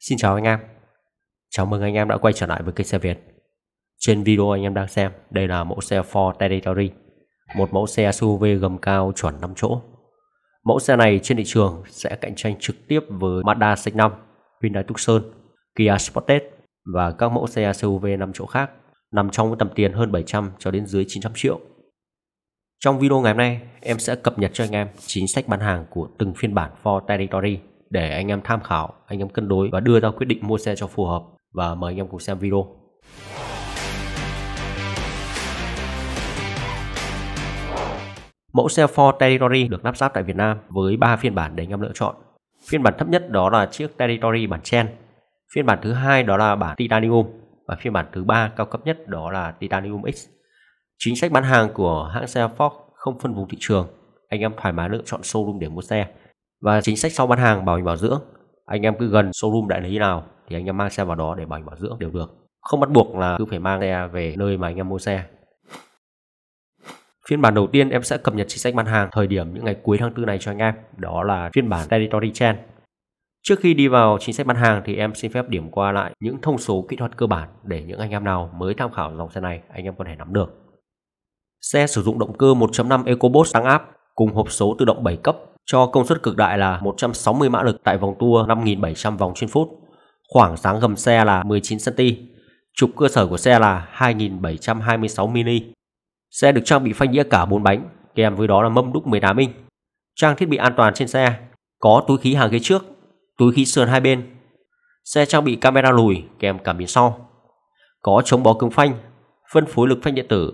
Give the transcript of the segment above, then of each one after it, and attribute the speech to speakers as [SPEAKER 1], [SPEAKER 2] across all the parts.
[SPEAKER 1] Xin chào anh em Chào mừng anh em đã quay trở lại với kênh xe Việt Trên video anh em đang xem Đây là mẫu xe Ford Territory Một mẫu xe SUV gầm cao chuẩn 5 chỗ Mẫu xe này trên thị trường Sẽ cạnh tranh trực tiếp với Mazda CX-5 Hyundai Tucson Kia Sportage Và các mẫu xe SUV 5 chỗ khác Nằm trong tầm tiền hơn 700 cho đến dưới 900 triệu Trong video ngày hôm nay Em sẽ cập nhật cho anh em chính sách bán hàng của từng phiên bản Ford Territory để anh em tham khảo, anh em cân đối và đưa ra quyết định mua xe cho phù hợp và mời anh em cùng xem video. Mẫu xe Ford Territory được lắp ráp tại Việt Nam với 3 phiên bản để anh em lựa chọn. Phiên bản thấp nhất đó là chiếc Territory bản chen, phiên bản thứ hai đó là bản Titanium và phiên bản thứ ba cao cấp nhất đó là Titanium X. Chính sách bán hàng của hãng xe Ford không phân vùng thị trường, anh em thoải mái lựa chọn showroom để mua xe và chính sách sau bán hàng bảo hành bảo dưỡng anh em cứ gần showroom đại lý nào thì anh em mang xe vào đó để bảo hành bảo dưỡng đều được không bắt buộc là cứ phải mang xe về nơi mà anh em mua xe Phiên bản đầu tiên em sẽ cập nhật chính sách bán hàng thời điểm những ngày cuối tháng tư này cho anh em, đó là phiên bản Territory Trend. Trước khi đi vào chính sách bán hàng thì em xin phép điểm qua lại những thông số kỹ thuật cơ bản để những anh em nào mới tham khảo dòng xe này anh em có thể nắm được. Xe sử dụng động cơ 1.5 EcoBoost tăng áp cùng hộp số tự động 7 cấp cho công suất cực đại là 160 mã lực tại vòng tua 5.700 vòng trên phút. Khoảng sáng gầm xe là 19cm, trục cơ sở của xe là 2.726 mini. Xe được trang bị phanh đĩa cả 4 bánh, kèm với đó là mâm đúc 18 inch. Trang thiết bị an toàn trên xe có túi khí hàng ghế trước, túi khí sườn hai bên. Xe trang bị camera lùi kèm cảm biến sau. Có chống bó cứng phanh, phân phối lực phanh điện tử,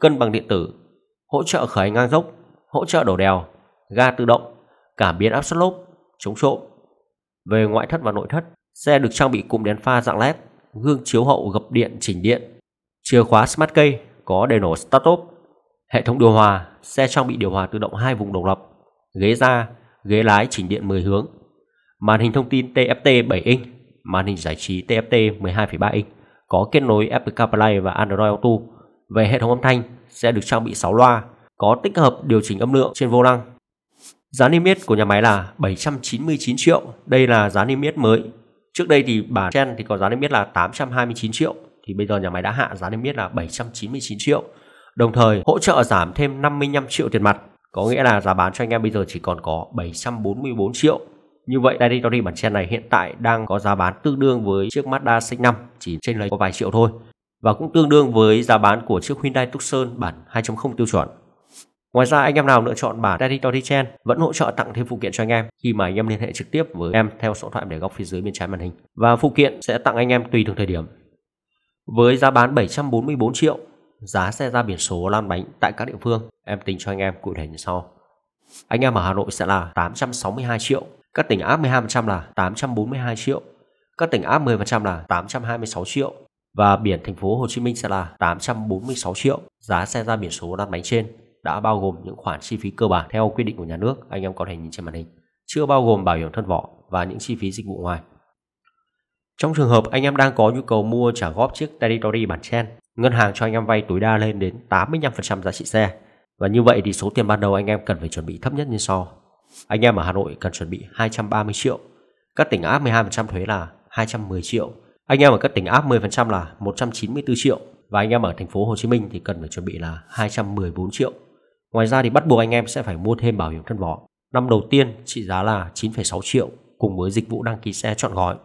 [SPEAKER 1] cân bằng điện tử, hỗ trợ khởi ngang dốc hỗ trợ đổ đèo, ga tự động, cảm biến áp suất lốp, chống trộm. Về ngoại thất và nội thất, xe được trang bị cụm đèn pha dạng LED, gương chiếu hậu gập điện chỉnh điện, chìa khóa smart key có đề nổ start up, hệ thống điều hòa, xe trang bị điều hòa tự động hai vùng độc lập, ghế da, ghế lái chỉnh điện 10 hướng, màn hình thông tin TFT 7 inch, màn hình giải trí TFT 12,3 inch, có kết nối Apple CarPlay và Android Auto. Về hệ thống âm thanh xe được trang bị 6 loa, có tích hợp điều chỉnh âm lượng trên vô lăng. Giá niêm yết của nhà máy là 799 triệu, đây là giá niêm yết mới. Trước đây thì bản Chen thì có giá niêm yết là 829 triệu, thì bây giờ nhà máy đã hạ giá niêm yết là 799 triệu. Đồng thời hỗ trợ giảm thêm 55 triệu tiền mặt, có nghĩa là giá bán cho anh em bây giờ chỉ còn có 744 triệu. Như vậy đây cho đi bản chen này hiện tại đang có giá bán tương đương với chiếc Mazda CX 5 chỉ trên lấy có vài triệu thôi và cũng tương đương với giá bán của chiếc Hyundai Tucson bản 2.0 tiêu chuẩn. Ngoài ra anh em nào lựa chọn bản Daddy Dotty Chen vẫn hỗ trợ tặng thêm phụ kiện cho anh em khi mà anh em liên hệ trực tiếp với em theo số thoại để góc phía dưới bên trái màn hình. Và phụ kiện sẽ tặng anh em tùy từng thời điểm. Với giá bán 744 triệu, giá xe ra biển số lan bánh tại các địa phương, em tính cho anh em cụ thể như sau. Anh em ở Hà Nội sẽ là 862 triệu, các tỉnh áp 12% là 842 triệu, các tỉnh áp 10% là 826 triệu và biển thành phố Hồ Chí Minh sẽ là 846 triệu. Giá xe ra biển số lan bánh trên đã bao gồm những khoản chi phí cơ bản theo quy định của nhà nước anh em có thể nhìn trên màn hình, chưa bao gồm bảo hiểm thân vỏ và những chi phí dịch vụ ngoài. Trong trường hợp anh em đang có nhu cầu mua trả góp chiếc Territory bản chen, ngân hàng cho anh em vay tối đa lên đến 85% giá trị xe. Và như vậy thì số tiền ban đầu anh em cần phải chuẩn bị thấp nhất như sau. Anh em ở Hà Nội cần chuẩn bị 230 triệu, các tỉnh áp 12% thuế là 210 triệu, anh em ở các tỉnh áp 10% là 194 triệu và anh em ở thành phố Hồ Chí Minh thì cần phải chuẩn bị là 214 triệu. Ngoài ra thì bắt buộc anh em sẽ phải mua thêm bảo hiểm thân vỏ. Năm đầu tiên trị giá là 9,6 triệu cùng với dịch vụ đăng ký xe chọn gói.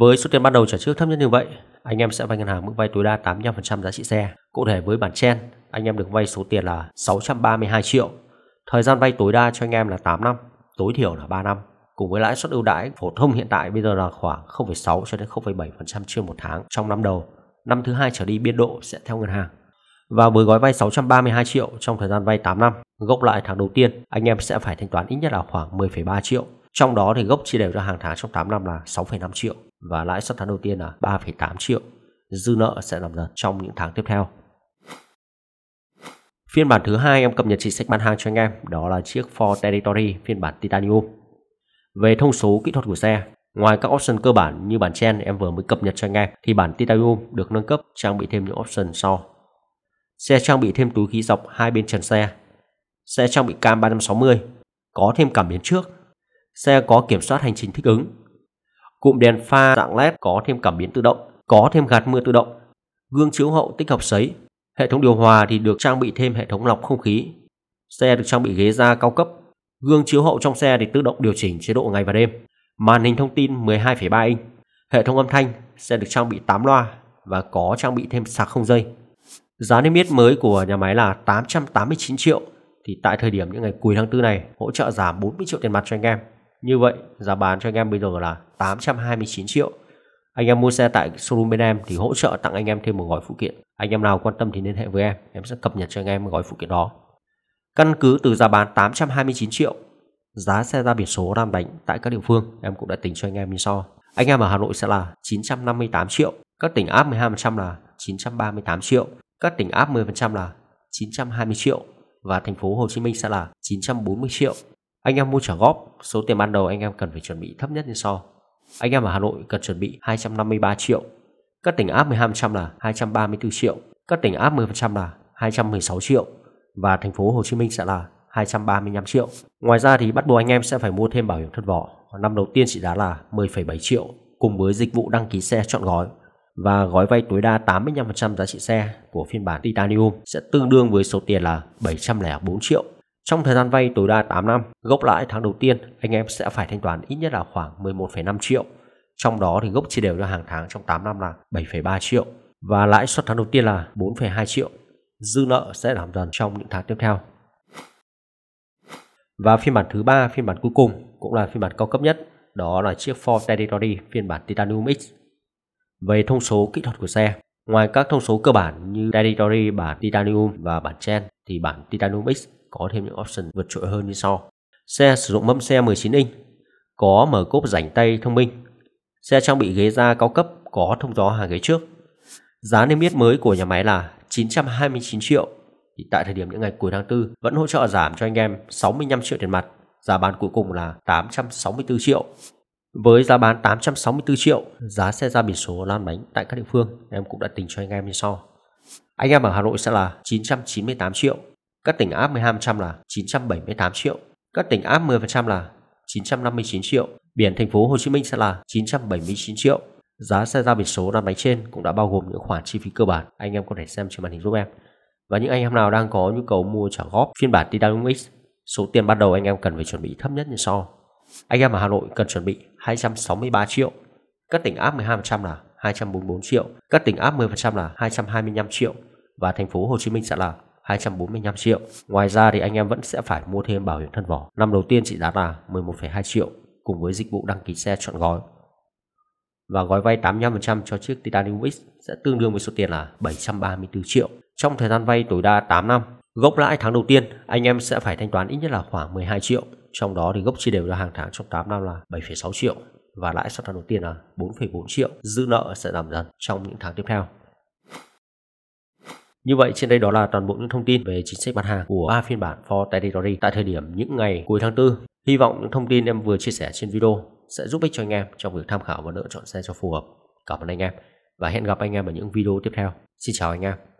[SPEAKER 1] Với số tiền ban đầu trả trước thấp nhất như vậy, anh em sẽ vay ngân hàng mức vay tối đa 85% giá trị xe. Cụ thể với bản chen, anh em được vay số tiền là 632 triệu. Thời gian vay tối đa cho anh em là 8 năm, tối thiểu là 3 năm. Cùng với lãi suất ưu đãi phổ thông hiện tại bây giờ là khoảng 0,6 cho đến 0,7% trên một tháng trong năm đầu. Năm thứ hai trở đi biên độ sẽ theo ngân hàng và với gói vay 632 triệu trong thời gian vay 8 năm, gốc lãi tháng đầu tiên, anh em sẽ phải thanh toán ít nhất là khoảng 10,3 triệu. Trong đó thì gốc chia đều cho hàng tháng trong 8 năm là 6,5 triệu và lãi suất tháng đầu tiên là 3,8 triệu. Dư nợ sẽ làm dần trong những tháng tiếp theo. Phiên bản thứ hai em cập nhật chính sách bán hàng cho anh em đó là chiếc Ford Territory phiên bản Titanium. Về thông số kỹ thuật của xe, ngoài các option cơ bản như bản chen em vừa mới cập nhật cho anh em thì bản Titanium được nâng cấp trang bị thêm những option sau Xe trang bị thêm túi khí dọc hai bên trần xe. Xe trang bị cam 3560, có thêm cảm biến trước. Xe có kiểm soát hành trình thích ứng. Cụm đèn pha dạng LED có thêm cảm biến tự động, có thêm gạt mưa tự động. Gương chiếu hậu tích hợp sấy. Hệ thống điều hòa thì được trang bị thêm hệ thống lọc không khí. Xe được trang bị ghế da cao cấp. Gương chiếu hậu trong xe thì tự động điều chỉnh chế độ ngày và đêm. Màn hình thông tin 12,3 inch. Hệ thống âm thanh sẽ được trang bị 8 loa và có trang bị thêm sạc không dây Giá niêm yết mới của nhà máy là 889 triệu thì tại thời điểm những ngày cuối tháng 4 này hỗ trợ giảm 40 triệu tiền mặt cho anh em. Như vậy giá bán cho anh em bây giờ là 829 triệu. Anh em mua xe tại showroom bên em thì hỗ trợ tặng anh em thêm một gói phụ kiện. Anh em nào quan tâm thì liên hệ với em, em sẽ cập nhật cho anh em gói phụ kiện đó. Căn cứ từ giá bán 829 triệu, giá xe ra biển số làm bánh tại các địa phương em cũng đã tính cho anh em như sau. Anh em ở Hà Nội sẽ là 958 triệu, các tỉnh áp 12% là 938 triệu, các tỉnh áp 10% là 920 triệu và thành phố Hồ Chí Minh sẽ là 940 triệu. Anh em mua trả góp, số tiền ban đầu anh em cần phải chuẩn bị thấp nhất như sau. Anh em ở Hà Nội cần chuẩn bị 253 triệu. Các tỉnh áp 12% là 234 triệu. Các tỉnh áp 10% là 216 triệu và thành phố Hồ Chí Minh sẽ là 235 triệu. Ngoài ra thì bắt buộc anh em sẽ phải mua thêm bảo hiểm thân vỏ. Năm đầu tiên trị giá là 10,7 triệu cùng với dịch vụ đăng ký xe chọn gói và gói vay tối đa 85% giá trị xe của phiên bản Titanium sẽ tương đương với số tiền là 704 triệu. Trong thời gian vay tối đa 8 năm, gốc lãi tháng đầu tiên anh em sẽ phải thanh toán ít nhất là khoảng 11,5 triệu. Trong đó thì gốc chia đều cho hàng tháng trong 8 năm là 7,3 triệu và lãi suất tháng đầu tiên là 4,2 triệu. Dư nợ sẽ giảm dần trong những tháng tiếp theo. Và phiên bản thứ ba, phiên bản cuối cùng cũng là phiên bản cao cấp nhất, đó là chiếc Ford Territory phiên bản Titanium X về thông số kỹ thuật của xe. Ngoài các thông số cơ bản như Territory bản Titanium và bản Chen thì bản Titanium X có thêm những option vượt trội hơn như sau. Xe sử dụng mâm xe 19 inch, có mở cốp rảnh tay thông minh. Xe trang bị ghế da cao cấp có thông gió hàng ghế trước. Giá niêm yết mới của nhà máy là 929 triệu. Thì tại thời điểm những ngày cuối tháng 4 vẫn hỗ trợ giảm cho anh em 65 triệu tiền mặt. Giá bán cuối cùng là 864 triệu. Với giá bán 864 triệu, giá xe ra biển số lan bánh tại các địa phương, em cũng đã tính cho anh em như sau. Anh em ở Hà Nội sẽ là 998 triệu, các tỉnh áp 12% là 978 triệu, các tỉnh áp 10% là 959 triệu, biển thành phố Hồ Chí Minh sẽ là 979 triệu. Giá xe ra biển số lan bánh trên cũng đã bao gồm những khoản chi phí cơ bản anh em có thể xem trên màn hình giúp em. Và những anh em nào đang có nhu cầu mua trả góp phiên bản Titanium số tiền ban đầu anh em cần phải chuẩn bị thấp nhất như sau. Anh em ở Hà Nội cần chuẩn bị 263 triệu. Các tỉnh áp 12% là 244 triệu, các tỉnh áp 10% là 225 triệu và thành phố Hồ Chí Minh sẽ là 245 triệu. Ngoài ra thì anh em vẫn sẽ phải mua thêm bảo hiểm thân vỏ. Năm đầu tiên trị giá là 11,2 triệu cùng với dịch vụ đăng ký xe chọn gói. Và gói vay 85% cho chiếc Titanium X sẽ tương đương với số tiền là 734 triệu. Trong thời gian vay tối đa 8 năm, gốc lãi tháng đầu tiên anh em sẽ phải thanh toán ít nhất là khoảng 12 triệu trong đó thì gốc chia đều ra hàng tháng trong 8 năm là 7,6 triệu và lãi suất tháng đầu tiên là 4,4 triệu, dư nợ sẽ giảm dần trong những tháng tiếp theo. Như vậy trên đây đó là toàn bộ những thông tin về chính sách bán hàng của ba phiên bản for Territory tại thời điểm những ngày cuối tháng 4. Hy vọng những thông tin em vừa chia sẻ trên video sẽ giúp ích cho anh em trong việc tham khảo và lựa chọn xe cho phù hợp. Cảm ơn anh em và hẹn gặp anh em ở những video tiếp theo. Xin chào anh em.